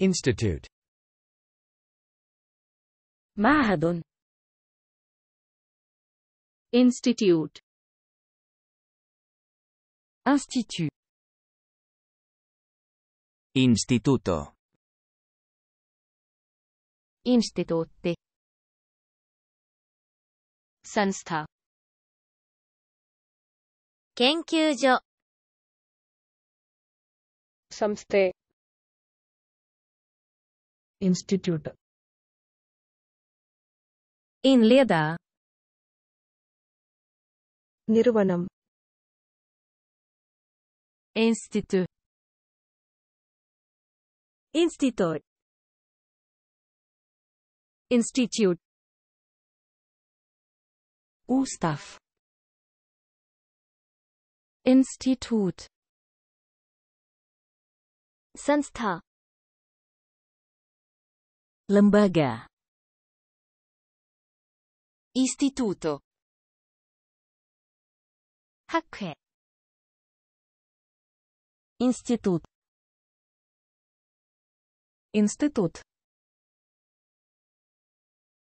Institute معهد Institute Institut Instituto i n s t i t u t t s a n s t a 研究所 s a m s Institute. Inleda. Nirvanam. Institute. Institute. Institute. Ústav. Institut. Sanstha. Lembaga. Istituto. 학회. institut, institut,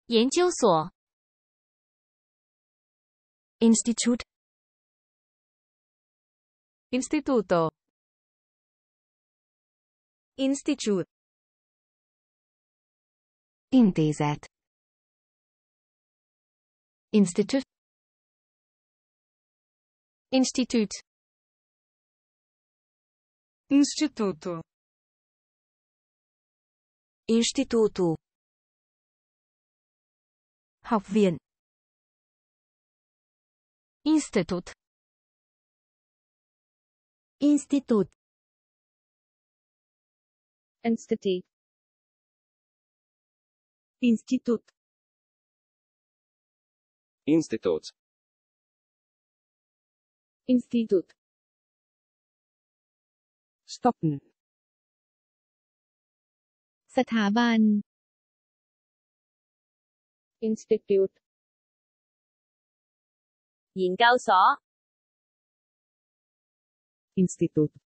研究所 Institut Instituto Institut Intézet. Instituut. Instituut. Instituto. Instituto. Học viện. Institut. Institut. Institute. Институт. Институт. Институт. Stoppen. สถาบัน Institute 研究所 Institut